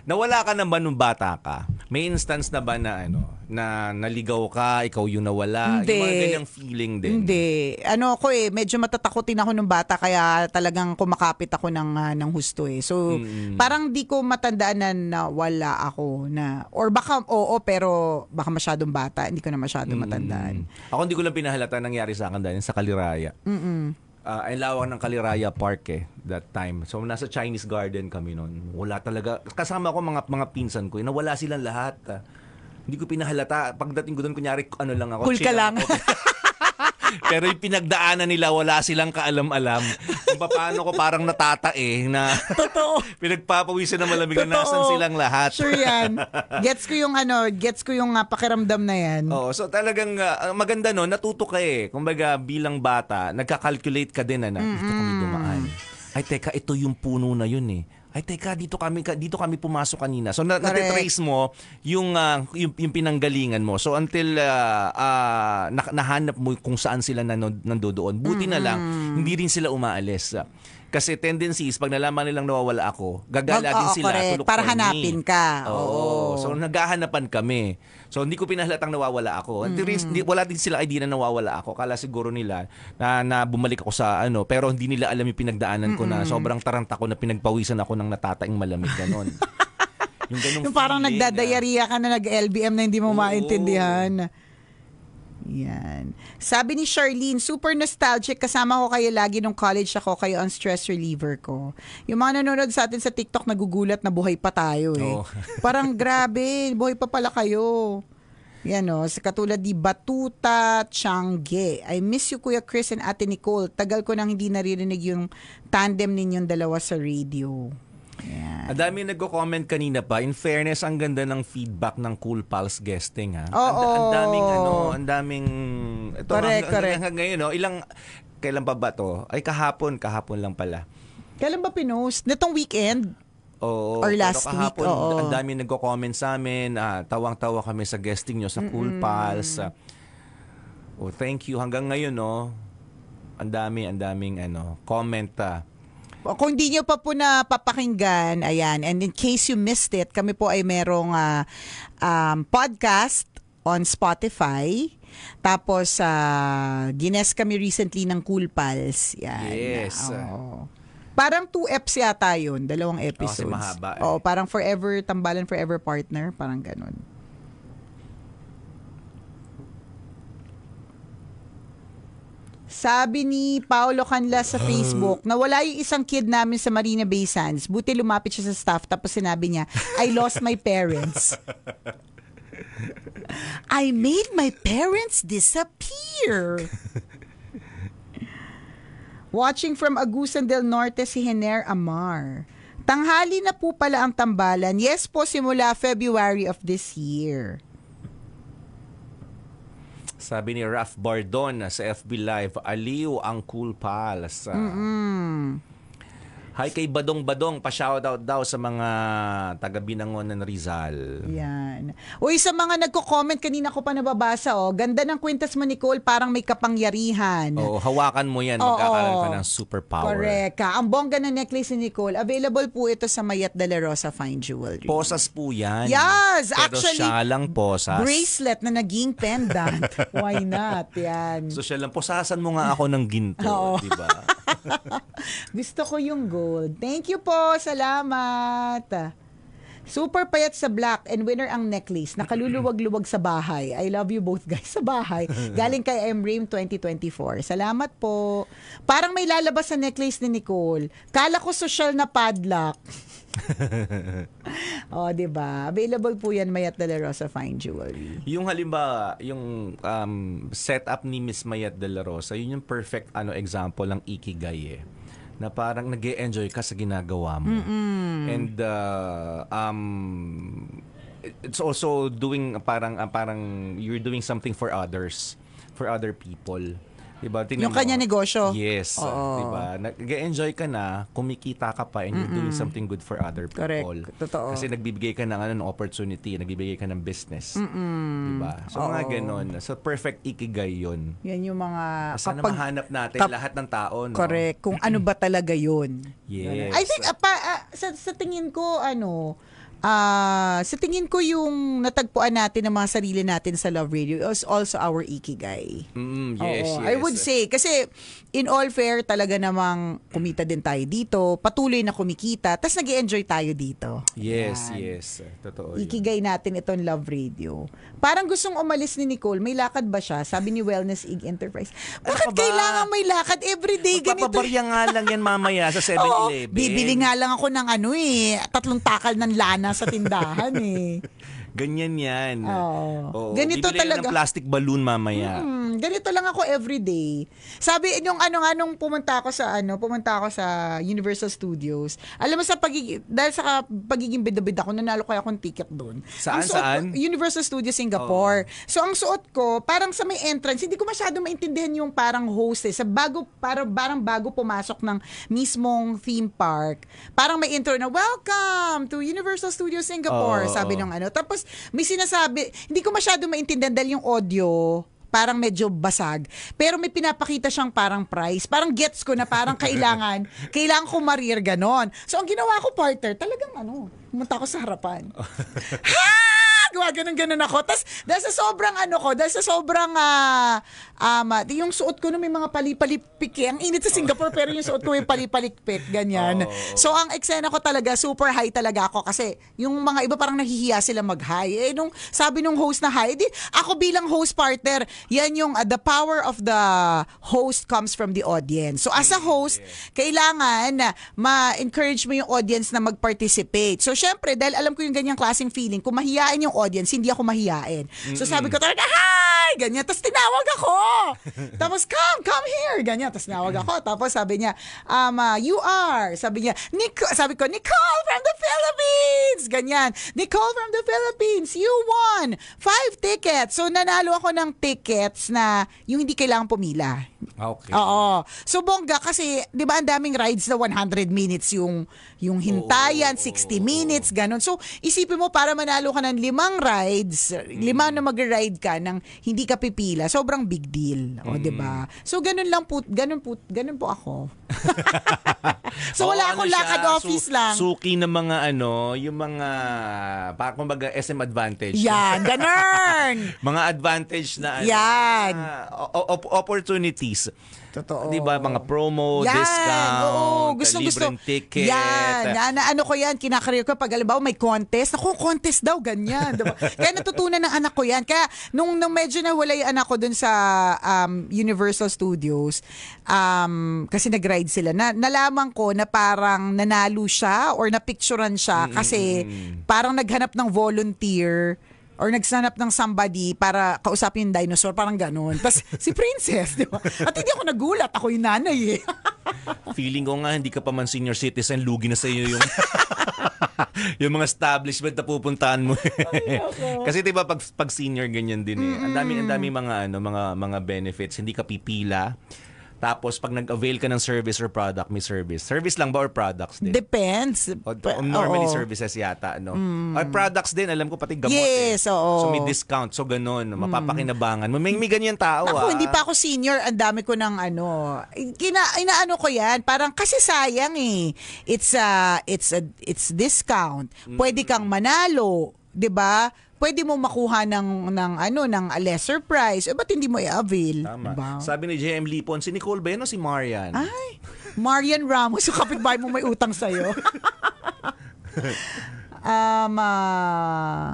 Nawala ka na ba nung bata ka? May instance na ba na ano, na naligaw ka, ikaw yung nawala. Hindi. Yung mga ganyang feeling din. Hindi. Ano ako eh, medyo matatakotin ako nung bata kaya talagang kumakapit ako ng, uh, ng husto eh. So, mm-hmm. parang di ko matandaan na nawala ako na, or baka oo, pero baka masyadong bata, hindi ko na masyadong mm-hmm. matandaan. Ako hindi ko lang pinahalata nangyari sa akin dahil sa Kaliraya. Mm-hmm uh, ang lawak ng Kaliraya Park eh that time. So nasa Chinese Garden kami noon. Wala talaga kasama ko mga mga pinsan ko, eh, nawala silang lahat. Uh, hindi ko pinahalata. Pagdating ko doon, kunyari, ano lang ako. Cool ka lang. Pero yung pinagdaanan nila, wala silang kaalam-alam. Kung paano ko parang natatae eh, na Totoo. pinagpapawisan ng malamig Totoo. na nasan silang lahat. Sure yan. Gets ko yung ano, gets ko yung uh, pakiramdam na yan. Oo, so talagang uh, maganda no, natuto ka eh. Kumbaga bilang bata, nagka-calculate ka din na, ano, na mm-hmm. dito kami dumaan. Ay teka, ito yung puno na yun eh ay teka dito kami dito kami pumasok kanina. So na, trace mo yung, uh, yung yung pinanggalingan mo. So until uh, ah, uh, ah, nah- nahanap mo kung saan sila nan- nandoon. Buti mm-hmm. na lang mm-hmm. hindi rin sila umaalis. Kasi tendency is pag nalaman nilang nawawala ako, gagala din sila to look Para for hanapin me. ka. Oo. Oo. So naghahanapan kami. So hindi ko pinahalatang nawawala ako. Hindi rin- hindi- wala din sila idea na nawawala ako. Kala siguro nila na, na bumalik ako sa ano, pero hindi nila alam yung pinagdaanan ko na sobrang taranta ko na pinagpawisan ako ng natataing malamig ganon. yung ganong Yung parang feeling nagdadayariya ka na nag-LBM na hindi mo maintindihan. Yan. Sabi ni Charlene, super nostalgic. Kasama ko kayo lagi nung college ako. Kayo ang stress reliever ko. Yung mga nanonood sa atin sa TikTok, nagugulat na buhay pa tayo eh. Oh. Parang grabe, buhay pa pala kayo. Yan o, oh. sa katulad ni Batuta Changge. I miss you Kuya Chris and Ate Nicole. Tagal ko nang hindi naririnig yung tandem ninyong dalawa sa radio. Yeah. Ang dami nagko-comment kanina pa. In fairness, ang ganda ng feedback ng Cool Pals guesting ha. Oo. Ang, ang daming ano, ang daming ito correct, ang, correct. hanggang ngayon no, ilang kailan pa ba to? Ay kahapon, kahapon lang pala. Kailan ba pinost? Nitong weekend? Oo. Or last pero kahapon, week, oo. Ang dami nagko-comment sa amin. Ah, tawang-tawa kami sa guesting nyo sa Mm-mm. Cool Pals. Ah, oh, thank you. Hanggang ngayon, no? Ang dami, ang daming ano, comment ah kung hindi nyo pa po napapakinggan, ayan, and in case you missed it, kami po ay merong uh, um, podcast on Spotify. Tapos, uh, gines kami recently ng Cool Pals. Yan. Yes. Oo. Parang two eps yata yun, dalawang episodes. Oh, mahaba. Eh. Oo, parang forever, tambalan forever partner, parang ganun. Sabi ni Paolo Canla sa ah. Facebook, nawala yung isang kid namin sa Marina Bay Sands. Buti lumapit siya sa staff tapos sinabi niya, I lost my parents. I made my parents disappear. Watching from Agusan del Norte si Hener Amar. Tanghali na po pala ang tambalan. Yes po, simula February of this year. Sabi ni Raf Bardon sa FB Live, aliw ang cool pals. Mm-mm. Hi kay Badong Badong, pa shout out daw sa mga taga Binangon ng Rizal. Yan. Uy, sa mga nagko-comment kanina ko pa nababasa oh, ganda ng kwintas mo Nicole, parang may kapangyarihan. Oo, hawakan mo 'yan, Oo. magkakaroon ka ng superpower. Correct. ka. Ang bongga ng necklace ni Nicole, available po ito sa Mayat de la Rosa Fine Jewelry. Posas po 'yan. Yes, Pero actually, siya lang posas. bracelet na naging pendant. Why not? Yan. so siya lang posasan mo nga ako ng ginto, 'di ba? Gusto ko yung gold. Thank you po. Salamat. Super payat sa black and winner ang necklace. Nakaluluwag-luwag sa bahay. I love you both guys sa bahay. Galing kay Emream 2024. Salamat po. Parang may lalabas sa necklace ni Nicole. Kala ko social na padlock. oh, 'di ba? Available po 'yan Mayat de la Rosa Fine Jewelry. Yung halimbawa, yung um, setup ni Miss Mayat de la Rosa, yun yung perfect ano example ng ikigay eh na parang nag enjoy ka sa ginagawa mo. Mm-mm. And uh, um it's also doing parang uh, parang you're doing something for others, for other people. Diba? Tingnan Yung mo, kanya negosyo. Yes. Oo. Diba? Nag-enjoy ka na, kumikita ka pa, and you're doing something good for other people. Correct. Totoo. Kasi nagbibigay ka ng ano, ng opportunity, nagbibigay ka ng business. Mm-mm. Diba? So, mga Oo. ganun. So, perfect ikigay yun. Yan yung mga... Sana kapag- mahanap natin kap- lahat ng tao. No? Correct. Kung ano ba talaga yun. Yes. I think, apa, ah, ah, sa, sa tingin ko, ano, uh, sa tingin ko yung natagpuan natin ng mga sarili natin sa Love Radio is also our ikigai. Mm, yes, Oo, yes. I would eh. say, kasi in all fair, talaga namang kumita din tayo dito, patuloy na kumikita, tapos nag enjoy tayo dito. Yes, Ayan. yes. Totoo yun. Ikigai natin itong Love Radio. Parang gustong umalis ni Nicole, may lakad ba siya? Sabi ni Wellness Ig Enterprise. Ano Bakit ba? kailangan may lakad everyday? Ganito. Papabarya nga lang yan mamaya sa 7-Eleven. bibili nga lang ako ng ano eh, tatlong takal ng lana nasa tindahan eh. Ganyan yan. Oo. Oo. Ganito Bibili talaga. ng plastic balloon mamaya. Mm, ganito lang ako everyday. Sabi yung ano nga nung pumunta ako sa ano, pumunta ako sa Universal Studios. Alam mo sa pagiging dahil sa pagiging bidabid ako nanalo kaya akong ticket doon. Saan suot, saan? Universal Studios Singapore. Oo. So ang suot ko parang sa may entrance, hindi ko masyado maintindihan yung parang host eh. Sa bago para parang bago pumasok ng mismong theme park. Parang may intro na welcome to Universal Studios Singapore, Oo. sabi nung ano. Tapos may sinasabi, hindi ko masyado maintindihan dahil yung audio, parang medyo basag. Pero may pinapakita siyang parang price. Parang gets ko na parang kailangan, kailangan ko marir ganon. So ang ginawa ko, partner, talagang ano, pumunta ako sa harapan. ha! ginagawa, ah, ganun-ganun ako. Tapos, dahil sa sobrang ano ko, dahil sa sobrang, uh, um, yung suot ko no, may mga palipalipiki. Eh. Ang init sa Singapore, pero yung suot ko may palipalipik, ganyan. Oh. So, ang eksena ko talaga, super high talaga ako kasi yung mga iba parang nahihiya sila mag-high. Eh, nung sabi nung host na high, di, ako bilang host partner, yan yung uh, the power of the host comes from the audience. So, as a mm-hmm. host, kailangan ma-encourage mo yung audience na mag-participate. So, syempre, dahil alam ko yung ganyang klaseng feeling, kung mahihain yung audience, audience, hindi ako mahiyain. So sabi ko talaga, hi! Ganyan. Tapos tinawag ako. Tapos, come, come here. Ganyan. Tapos tinawag ako. Tapos sabi niya, um, uh, you are. Sabi niya, Nic sabi ko, Nicole from the Philippines. Ganyan. Nicole from the Philippines, you won five tickets. So nanalo ako ng tickets na yung hindi kailangan pumila. Ah, okay. Oo. So bongga kasi, di ba ang daming rides na 100 minutes yung yung hintayan, oh, 60 minutes, ganun. So, isipin mo para manalo ka ng limang rides, mm. lima na mag-ride ka nang hindi ka pipila, sobrang big deal. O, mm. 'di ba? Mm. So, ganun lang po, ganun po, ganun po ako. so, wala oh, akong ano lakad siya, office su- lang. Suki ng mga ano, yung mga, parang kumbaga SM advantage. Yan, ganun! mga advantage na ano, Yan. Uh, ah, op- opportunities. Totoo. Di ba? Mga promo, yan, discount, oo, gusto, gusto. ticket. Yan, yan. Ano ko yan, kinakarir ko. Pag alam may contest, ako contest daw, ganyan. Diba? Kaya natutunan ng anak ko yan. Kaya nung, nung medyo nawala yung anak ko dun sa um, Universal Studios, um, kasi nag-ride sila, na, nalaman ko na parang nanalo siya or napicturan siya kasi mm-hmm. parang naghanap ng volunteer Or nag-sign up ng somebody para kausapin yung dinosaur, parang ganun. Tapos si Princess, di ba? At hindi ako nagulat, ako yung nanay eh. Feeling ko nga hindi ka pa man senior citizen, lugi na sa iyo yung yung mga establishment na pupuntahan mo. Eh. Kasi 'di ba pag, pag senior ganyan din eh. Ang dami ang dami mga ano mga mga benefits, hindi ka pipila tapos pag nag-avail ka ng service or product, may service. Service lang ba or products din? Depends. O, normally oo. services yata, no? Mm. Or products din, alam ko pati gamot. Eh. Yes, eh. oo. So may discount, so ganun, mm. mapapakinabangan. May, may ganyan tao, Ako, ah. hindi pa ako senior, ang dami ko ng ano. Kina, inaano ko yan, parang kasi sayang eh. It's a, ah, it's a, it's discount. Mm. Pwede kang manalo, 'di ba? pwede mo makuha ng ng ano ng a lesser price. Eh, ba't hindi mo i-avail? Tama. Diba? Sabi ni JM Lipon, si Nicole ba si Marian? Ay, Marian Ramos, yung kapitbahay mo may utang sa'yo. um, uh,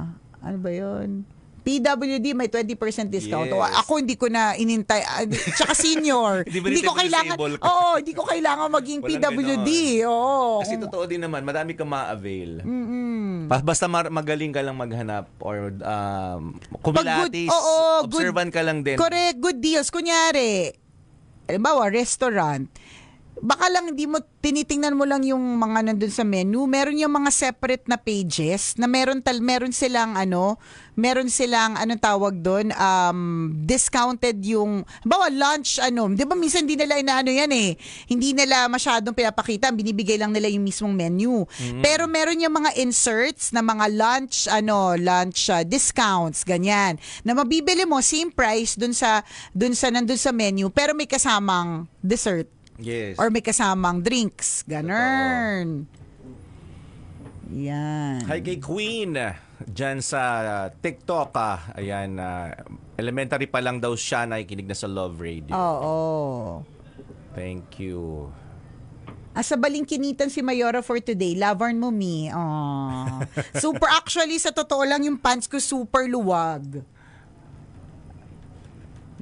ano ba yun? PWD may 20% discount. Yes. O, ako hindi ko na inintay ah, tsaka senior. hindi, hindi ko kailangan Oo, hindi ko kailangan maging Walang PWD. Oo. Kasi totoo din naman, madami kang ma-avail. Mm-mm. Basta magaling ka lang maghanap or um, kumilatis, good, oo, observant good, ka lang din. Correct, good deals. Kunyari, halimbawa, restaurant, baka lang hindi mo tinitingnan mo lang yung mga nandun sa menu. Meron yung mga separate na pages na meron tal meron silang ano, meron silang anong tawag doon, um discounted yung bawa lunch ano, 'di ba minsan hindi nila inaano yan eh. Hindi nila masyadong pinapakita, binibigay lang nila yung mismong menu. Mm-hmm. Pero meron yung mga inserts na mga lunch ano, lunch uh, discounts ganyan na mabibili mo same price doon sa doon sa nandun sa menu pero may kasamang dessert. Yes. Or may kasamang drinks. Ganun. Yan. Hi kay Queen dyan sa TikTok. Ah. Ayan, ah, elementary pa lang daw siya na nakikinig na sa Love Radio. Oo. Thank you. Ah, sa balingkinitan si Mayora for today, Lavarn mo me. Aww. super, actually, sa totoo lang, yung pants ko super luwag.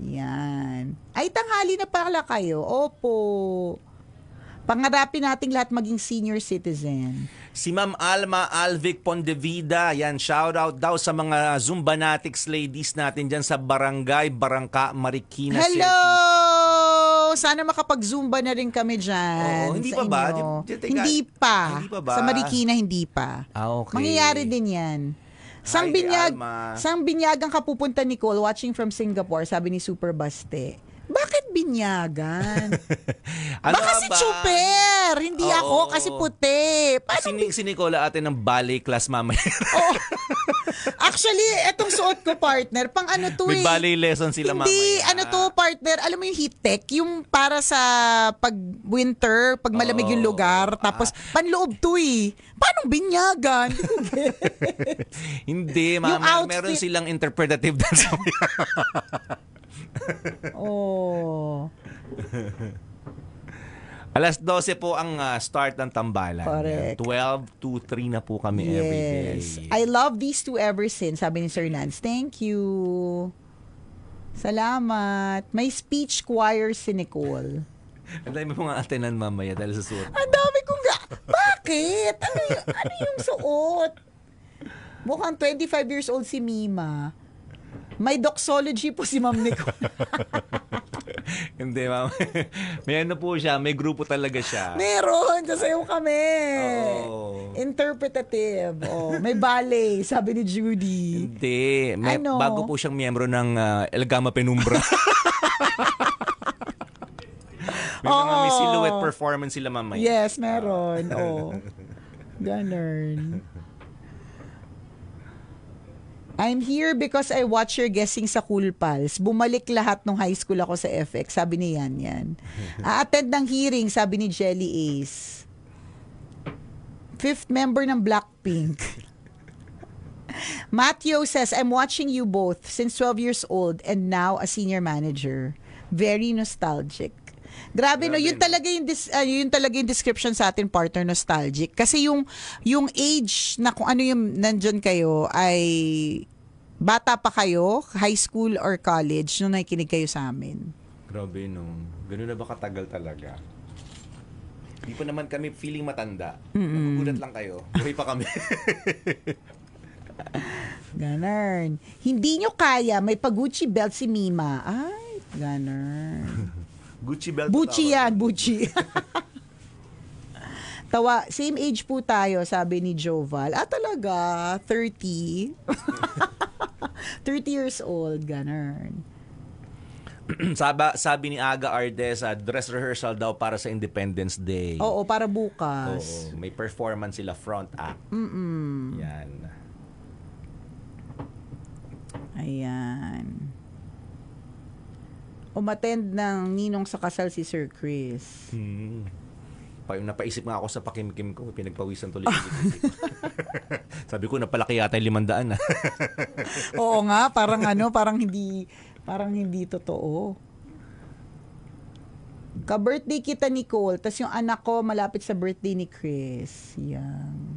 Yan. Ay, tanghali na pala kayo. Opo. Pangarapin nating lahat maging senior citizen. Si Ma'am Alma Alvic Pondevida, yan, shout out daw sa mga Zumbanatics ladies natin dyan sa Barangay Barangka Marikina City. Hello! Sana makapag-zumba na rin kami dyan. Oo, hindi pa ba? hindi pa. Hindi pa ba? Sa Marikina, hindi pa. Ah, okay. Mangyayari din yan. Sang Hi, binyag, Alma. sang binyagang kapupunta Cole watching from Singapore, sabi ni Super Baste. Bakit binyagan? ano Baka si ba? Chuper, hindi Oo. ako kasi puti. Paano sini si Nicola ate ng ballet class mamaya. oh. Actually, etong suot ko partner, pang ano to May eh. ballet lesson sila mamaya. Hindi, ano to partner, alam mo yung heat tech, yung para sa pag winter, pag malamig yung lugar, tapos ah. panloob to eh. Paano binyagan? hindi, mama. Meron silang interpretative dance oh. Alas 12 po ang uh, start ng tambalan. Correct. 12 to 3 na po kami yes. every day. I love these two ever since, sabi ni Sir Nance. Thank you. Salamat. May speech choir si Nicole. Ang dami pong atenan mamaya dahil sa suot. Ang dami kong ga... Bakit? Ano yung, ano yung suot? Mukhang 25 years old si Mima. May doxology po si Ma'am Nicole. Hindi, ma'am. may ano po siya, may grupo talaga siya. Meron, sasayaw kami. Oo. Interpretative. Oh, may ballet, sabi ni Judy. Hindi. May, Ano? Bago po siyang miyembro ng ah, El Gama Penumbra. may mga may silhouette performance sila mamaya. Eh. Yes, meron. Oh. Ganun. I'm here because I watch your guessing sa Cool Pals. Bumalik lahat nung high school ako sa FX. Sabi ni Yan Yan. attend ng hearing, sabi ni Jelly Ace. Fifth member ng Blackpink. Matthew says, I'm watching you both since 12 years old and now a senior manager. Very nostalgic. Grabe, Grabe no, yun talaga yung dis, uh, yun talaga yung description sa atin partner nostalgic kasi yung yung age na kung ano yung nandiyan kayo ay Bata pa kayo, high school or college, nung nakikinig kayo sa amin? Grabe, no. Ganun na ba katagal talaga? Di pa naman kami feeling matanda. Nagugulat lang kayo. Buhay pa kami. Ganun. Hindi nyo kaya, may pa-Gucci belt si Mima. Ay, ganun. Gucci belt. Gucci yan, Gucci. Tawa, same age po tayo, sabi ni Joval. Ah, talaga? 30? 30 years old, ganun. Saba, sabi ni Aga Ardesa, ah, dress rehearsal daw para sa Independence Day. Oo, para bukas. Oo, may performance sila front act. Mm-mm. Yan. Ayan. Umatend ng ninong sa kasal si Sir Chris. Hmm pa Napaisip nga ako sa pakimkim ko. Pinagpawisan tuloy. Sabi ko, napalaki yata yung limandaan. Ah. Oo nga, parang ano, parang hindi, parang hindi totoo. Ka-birthday kita, ni Cole, Tapos yung anak ko, malapit sa birthday ni Chris. Yan.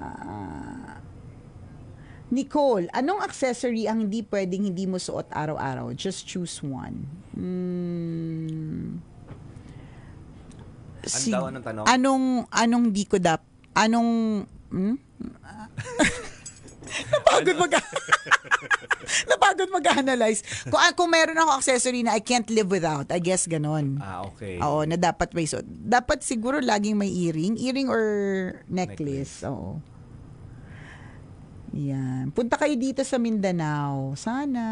Ah. ah. Nicole, anong accessory ang hindi pwedeng hindi mo suot araw-araw? Just choose one. Mm. Si, ng tanong? Anong, anong di ko dap? Anong, hmm? Napagod mag Napagod mag-analyze. Kung, ah, kung meron ako accessory na I can't live without, I guess ganon. Ah, okay. Oo, na dapat may suot. Dapat siguro laging may earring. Earring or necklace. necklace. Oo. Yan. Punta kayo dito sa Mindanao. Sana.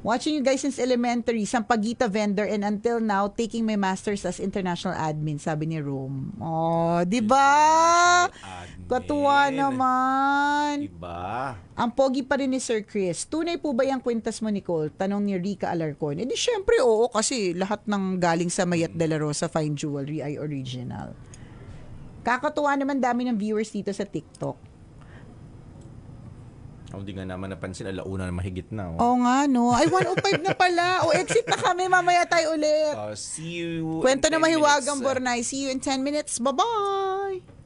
Watching you guys since elementary, Sampaguita vendor and until now, taking my master's as international admin, sabi ni Rome. Oh, di ba? Katuwa naman. Iba. Ang pogi pa rin ni Sir Chris. Tunay po ba yung kwintas mo, Nicole? Tanong ni Rica Alarcon. Eh di syempre, oo, kasi lahat ng galing sa Mayat de la Rosa Fine Jewelry ay original. Kakatuwa naman dami ng viewers dito sa TikTok. Oh, di nga naman napansin, alauna na mahigit na. Oh. Oo oh. oh, nga, no. Ay, 105 na pala. O, oh, exit na kami. Mamaya tayo ulit. Uh, see you Kwento na mahiwagang minutes. Bornay. See you in 10 minutes. Bye-bye.